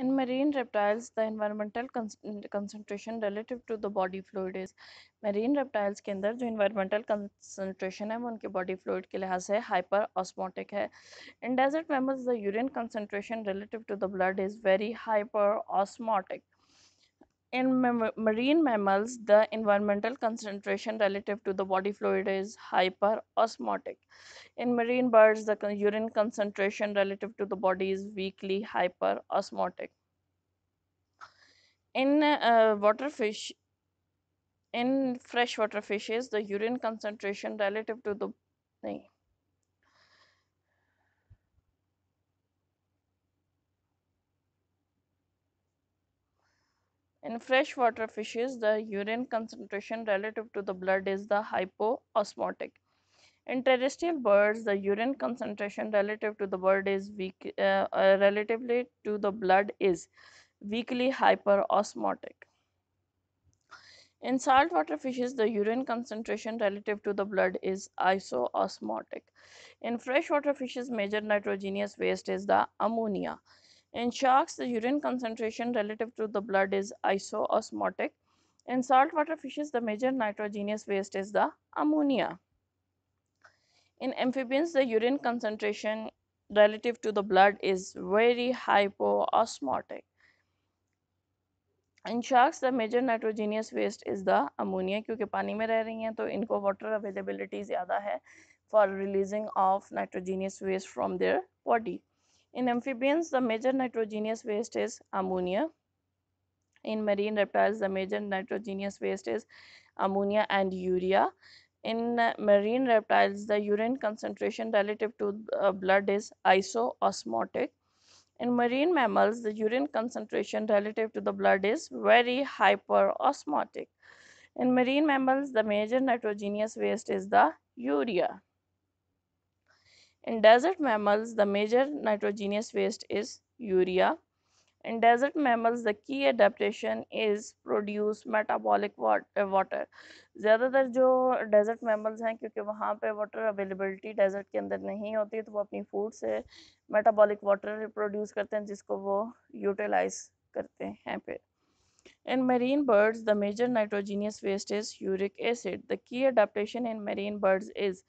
In marine reptiles, the environmental concentration relative to the body fluid is marine reptiles के अंदर जो environmental concentration है वो उनके body fluid के लिहाज से hyper osmotic है In desert mammals, the urine concentration relative to the blood is very hyper osmotic. In ma marine mammals, the environmental concentration relative to the body fluid is hyperosmotic. In marine birds, the con urine concentration relative to the body is weakly hyperosmotic. In uh, water fish, in freshwater fishes, the urine concentration relative to the In freshwater fishes, the urine concentration relative to the blood is the hypoosmotic. In terrestrial birds, the urine concentration relative to the blood is weak, uh, uh, relatively to the blood is weakly hyperosmotic. In saltwater fishes, the urine concentration relative to the blood is isoosmotic. In freshwater fishes, major nitrogenous waste is the ammonia. In sharks, the urine concentration relative to the blood is isoosmotic. In saltwater fishes, the major nitrogenous waste is the ammonia. In amphibians, the urine concentration relative to the blood is very hypoosmotic. In sharks, the major nitrogenous waste is the ammonia because they are रह रही हैं तो water availability is more for releasing of nitrogenous waste from their body. In amphibians, the major nitrogenous waste is ammonia. In marine reptiles, the major nitrogenous waste is ammonia and urea. In uh, marine reptiles, the urine concentration relative to uh, blood is isoosmotic. In marine mammals, the urine concentration relative to the blood is very hyperosmotic. In marine mammals, the major nitrogenous waste is the urea. In desert mammals, the major nitrogenous waste is urea. In desert mammals, the key adaptation is produce metabolic water. ज़्यादातर जो desert mammals हैं क्योंकि वहाँ पे water availability desert के अंदर नहीं होती तो वो अपनी food से metabolic water produce करते हैं जिसको वो utilize करते हैं फिर In marine birds, the major nitrogenous waste is uric acid. The key adaptation in marine birds is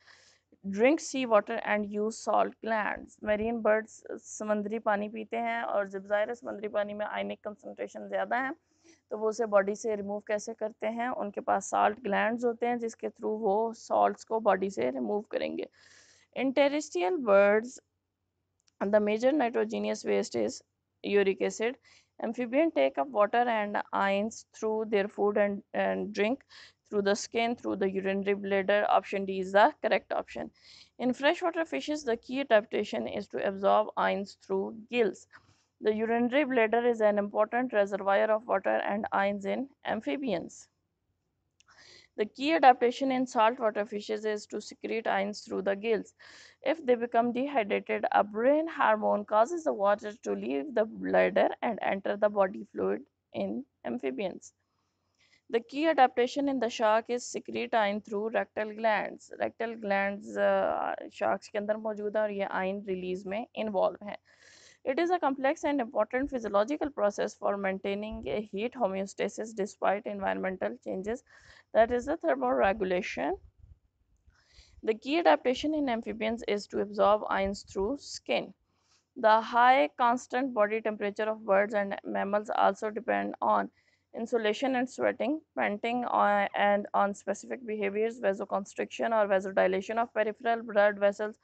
drink sea water and use salt gland marine birds समुद्री पानी पीते हैं और जब ज़ाहिर समुद्री पानी में आइनिक कंसनट्रेशन ज़्यादा है तो वो उसे बॉडी से रिमूव कैसे करते हैं उनके पास साल्ट ग्लैंड होते हैं जिसके थ्रू वो सॉल्ट को बॉडी से रिमूव करेंगे in birds the major nitrogenous waste is uric acid Amphibians take up water and ions through their food and, and drink, through the skin, through the urinary bladder. Option D is the correct option. In freshwater fishes, the key adaptation is to absorb ions through gills. The urinary bladder is an important reservoir of water and ions in amphibians. The key adaptation in saltwater fishes is to secrete ions through the gills. If they become dehydrated, a brain hormone causes the water to leave the bladder and enter the body fluid in amphibians. The key adaptation in the shark is secrete through rectal glands. Rectal glands glands uh, sharks ke andar मौजूद है और ये ion release में involve it is a complex and important physiological process for maintaining a heat homeostasis despite environmental changes, that is the thermoregulation. The key adaptation in amphibians is to absorb ions through skin. The high constant body temperature of birds and mammals also depend on insulation and sweating, panting on, and on specific behaviors, vasoconstriction or vasodilation of peripheral blood vessels.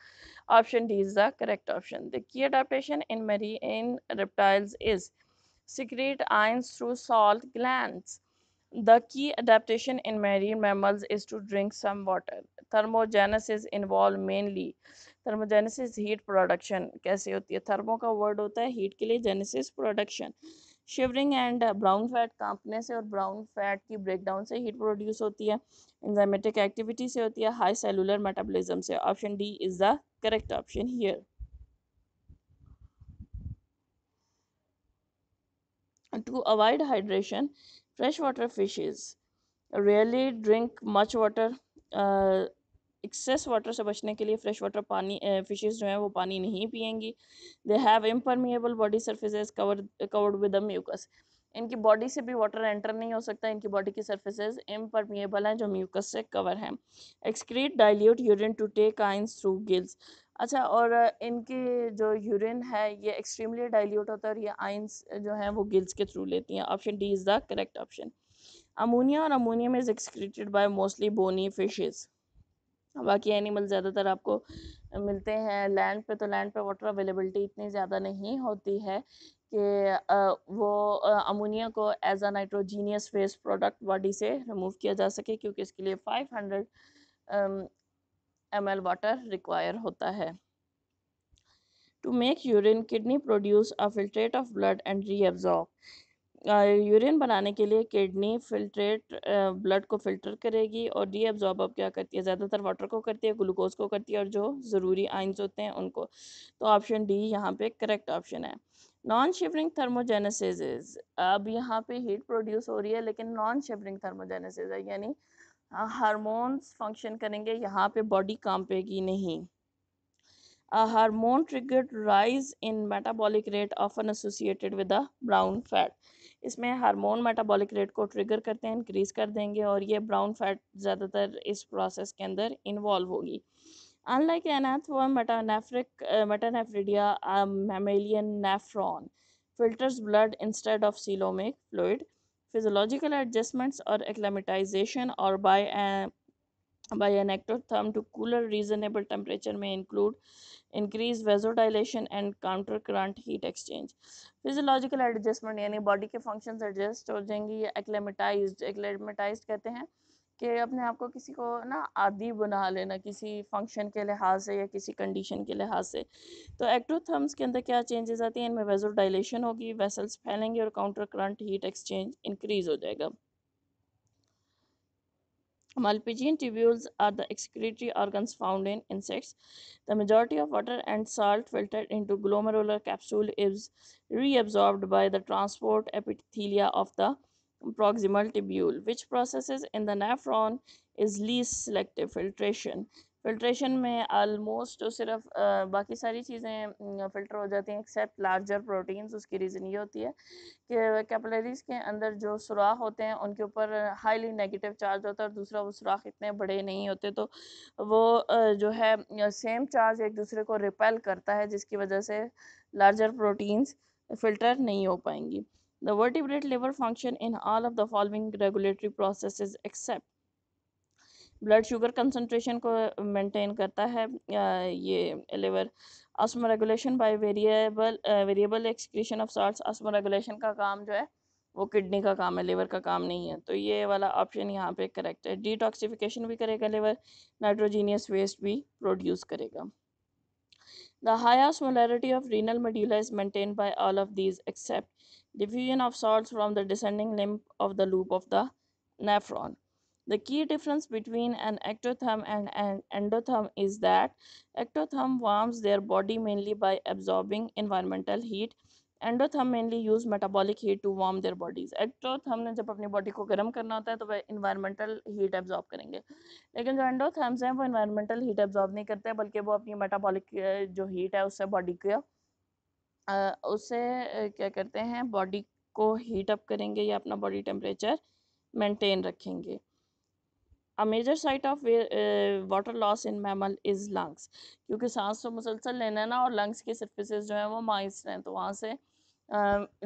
Option D is the correct option. The key adaptation in marine reptiles is secrete ions through salt glands. The key adaptation in marine mammals is to drink some water. Thermogenesis involves mainly. Thermogenesis heat production. कैसे होती है? Thermo का word होता heat के लिए genesis production. Shivering and brown fat कांपने से और ब्राउन फैट की ब्रेकडाउन से हीट प्रोड्यूस होती है एंजाइमेटिक एक्टिविटी से होती है हाई सेलुलर मेटाबॉलिज्म से option D is the correct option here to avoid hydration fresh water rarely drink drink much water excess water से बचने के लिए फ्रेश वाटर पानी फिशेज जो हैं वो पानी नहीं पियेंगी they have impermeable body surfaces covered covered with mucus इनकी बॉडी से भी वाटर एंटर नहीं हो सकता इनकी बॉडी की सर्फेसेज इम्परमेबल हैं जो म्यूकस से कवर हैं excrete dilute urine to take ions through gills अच्छा और इनकी जो यूरिन है ये एक्सट्रीमली डाइल्यूट होता है और ये आइंस जो हैं वो गिल्स के थ्रू लेती हैं option D is the correct option ammonia और ammonium is excreted by mostly bony fishes बाकी एनिमल ज़्यादातर आपको मिलते हैं लैंड पे तो लैंड पे वाटर अवेलेबिलिटी इतनी ज़्यादा नहीं होती है कि वो अमोनिया को as a nitrogenous waste product body से रिमूव किया जा सके क्योंकि इसके लिए 500 hundred M L water require होता है to make urine kidney produce a filtrate of blood and reabsorb urine बनाने के लिए किडनी फिल्ट्रेट ब्लड को फ़िल्टर करेगी और डी एब्ज़ॉर्ब अब क्या करती है ज़्यादातर वाटर को करती है ग्लूकोज को करती है और जो ज़रूरी आइंस होते हैं उनको तो ऑप्शन डी यहाँ पे करेक्ट ऑप्शन है नॉन शिवरिंग थर्मोजेनेसिस अब यहाँ पे हीट प्रोड्यूस हो रही है लेकिन नॉन शिवरिंग थर्मोजेनेसिस है यानी हारमोन्स फंक्शन करेंगे यहाँ पर बॉडी कांपेगी नहीं hormone trigger rise in metabolic rate often associated with the brown fat इसमें हार्मोन मेटाबॉलिक रेट को ट्रिगर करते हैं इंक्रीज़ कर देंगे और ये ब्राउन फैट ज़्यादातर इस प्रोसेस के अंदर इन्वॉल्व होगी unlike an earthworm metanephric metanephridia mammalian nephron filters blood instead of coelomic fluid physiological adjustments और एक्लेमेटाइजेशन और by by an ectotherm to cooler reasonable temperature may include increased vasodilation and counter current heat exchange physiological adjustment yani body ke functions adjust ho jayenge ya acclimatized acclimatized कहते हैं कि अपने आप ko किसी को ना आदि बना लेना किसी फंक्शन के लिहाज से या किसी कंडीशन के लिहाज से तो एक्ट्रोथर्म्स ke andar kya changes aati hain इनमें वेजो डायलेशन होगी वेसल्स फैलेंगे और counter current heat exchange increase हो जाएगा Malpighian tubules are the excretory organs found in insects. The majority of water and salt filtered into glomerular capsule is reabsorbed by the transport epithelia of the proximal tubule, which processes in the nephron is least selective filtration. Filtration में almost सिर्फ बाकी सारी चीज़ें filter हो जाती हैं except larger proteins उसकी reason ये होती है कि कैपलरीज के अंदर जो सुराख होते हैं उनके ऊपर हाईली नेगेटिव चार्ज होता है और दूसरा वो सुराख इतने बड़े नहीं होते तो वो जो है सेम चार्ज एक दूसरे को रिपेल करता है जिसकी वजह से लार्जर प्रोटीन्स फ़िल्टर नहीं हो पाएंगी the vertebrate liver function in all of the following regulatory process except blood sugar concentration को मेंटेन करता है ये liver osmoregulation by variable variable excretion of salt osmoregulation का काम जो है वो किडनी का काम है लेवर का काम नहीं है तो ये वाला ऑप्शन यहाँ पे करेक्ट है डिटॉक्सिफिकेशन भी करेगा लेवर नाइट्रोजीनियस वेस्ट भी प्रोड्यूस करेगा the highest molarity of renal medulla is maintain by all of these except diffusion of salts from the descending limb of the loop of the nephron The key difference between an ectotherm and an endotherm is that ectotherm warms their body mainly by absorbing environmental heat. Endotherm mainly use metabolic heat to warm their bodies ectotherm ने जब अपनी body को गर्म करना होता है तो वह इन्वायरमेंटल हीट एब्जॉर्ब करेंगे लेकिन जो एंडोथर्म्स हैं वो इन्वायरमेंटल हीट एब्जॉर्ब नहीं करते बल्कि वो अपनी मेटाबॉलिक जो हीट है उससे बॉडी का उससे क्या करते हैं बॉडी को हीट अप करेंगे या अपना बॉडी टेम्परेचर मेंटेन रखेंगे a major site of water loss in mammal is lungs क्योंकि सांस तो मुसलसल लेना है ना और लंग्स के सर्फिसज जो है वो माइस हैं तो वहाँ से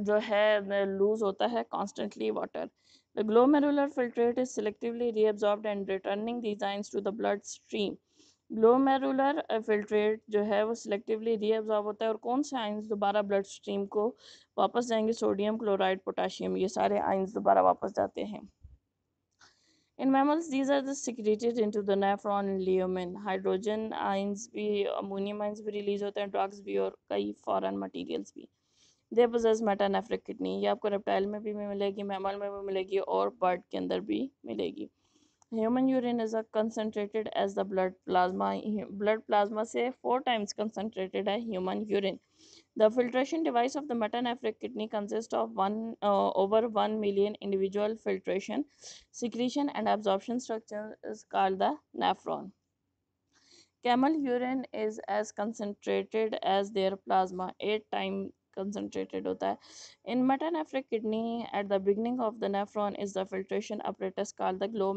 जो है लूज़ होता है constantly water the glomerular filtrate is selectively reabsorb and returning design to the blood stream glomerular filtrate जो है वो सिलेक्टिवली रीअब्जॉर्ब होता है और कौन से आइंस दोबारा ब्लड स्ट्रीम को वापस जाएंगे सोडियम क्लोराइड पोटाशियम ये सारे आइंस दोबारा वापस जाते हैं in mammals, these are just into the nephron and hydrogen ions भी अमोनियम आइंस भी रिलीज होते हैं ड्रग्स भी और कई फॉरन मटीरियल्स भी दे पोजेस मेटानेफ्रिक किडनी ये आपको रेप्टाइल में भी मिलेगी मैमल में भी मिलेगी और बर्ड के अंदर भी मिलेगी human urine is a concentrated as the blood plasma blood plasma say four times concentrated as human urine the filtration device of the metanephric kidney consists of one uh, over 1 million individual filtration secretion and absorption structure is called the nephron camel urine is as concentrated as their plasma 8 times concentrated होता है in metanephric kidney at the beginning of the nephron is the filtration apparatus call the glow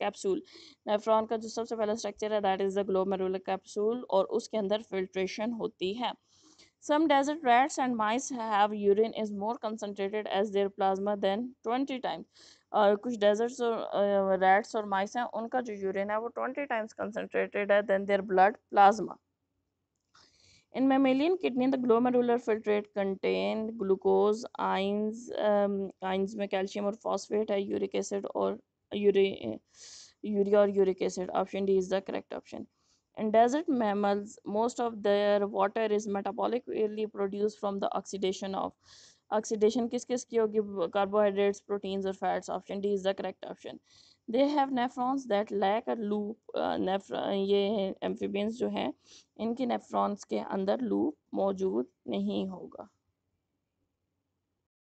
capsule nephron का जो सबसे पहला structure है that is the glow capsule और उसके अंदर फिल्ट्रेशन होती है some desert rats and mice have urine is more concentrated as their plasma than twenty times और कुछ डेजर्ट्स और रैट्स और माइस हैं उनका जो यूरिन है वो ट्वेंटी टाइम्स कंसनट्रेटेड है than their blood plasma In mammalian kidney, the glomerular filtrate contain glucose, ions, um, ions में calcium or phosphate है, uric acid or urea, urea or uric acid. Option D is the correct option. In desert mammals, most of their water is metabolically produced from the oxidation of oxidation किस किस की होगी carbohydrates, proteins or fats. Option D is the correct option. They have nephrons that lack a loop ये amphibians जो हैं इनके nephrons के अंदर लूप मौजूद नहीं होगा